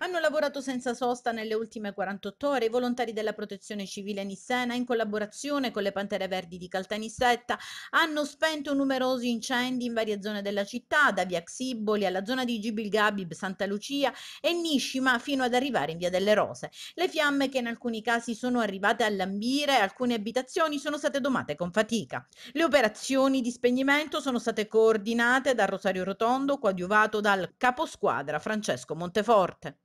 Hanno lavorato senza sosta nelle ultime 48 ore i volontari della Protezione Civile Nissena in collaborazione con le Pantere Verdi di Caltanissetta hanno spento numerosi incendi in varie zone della città, da Via Xiboli alla zona di Gibilgabib, Santa Lucia e Nishima fino ad arrivare in Via delle Rose. Le fiamme che in alcuni casi sono arrivate a lambire alcune abitazioni sono state domate con fatica. Le operazioni di spegnimento sono state coordinate da Rosario Rotondo, coadiuvato dal caposquadra Francesco Monteforte.